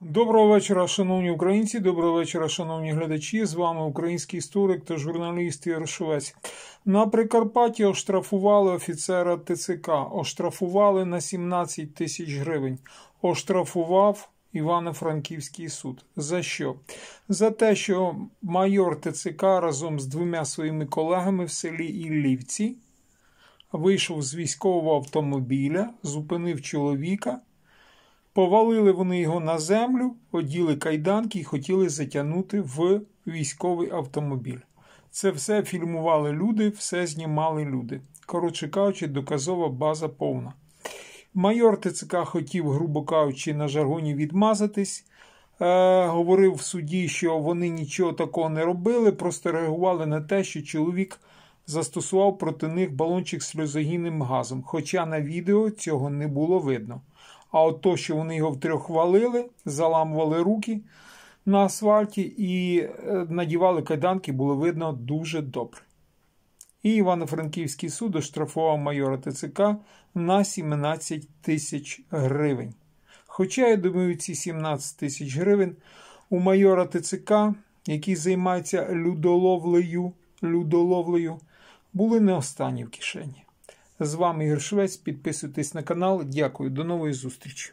Доброго вечора, шановні українці, доброго вечора, шановні глядачі. З вами український історик та журналіст Єршовець. На Прикарпатті оштрафували офіцера ТЦК, оштрафували на 17 тисяч гривень. Оштрафував Івано-Франківський суд. За що? За те, що майор ТЦК разом з двома своїми колегами в селі Іллівці вийшов з військового автомобіля, зупинив чоловіка. Повалили вони його на землю, оділи кайданки і хотіли затягнути в військовий автомобіль. Це все фільмували люди, все знімали люди. Коротше кажучи, доказова база повна. Майор ТЦК хотів, грубо кажучи, на жаргоні відмазатись. Е, Говорив в суді, що вони нічого такого не робили, просто реагували на те, що чоловік застосував проти них балончик з сльозогінним газом. Хоча на відео цього не було видно. А от то, що вони його втрьох валили, заламували руки на асфальті і е, надівали кайданки, було видно дуже добре. І Івано-Франківський суд оштрафував майора ТЦК на 17 тисяч гривень. Хоча, я думаю, ці 17 тисяч гривень у майора ТЦК, який займається людоловлею, людоловлею, були не останні в кишені. З вами Ігор Швець. Підписуйтесь на канал. Дякую, до нової зустрічі!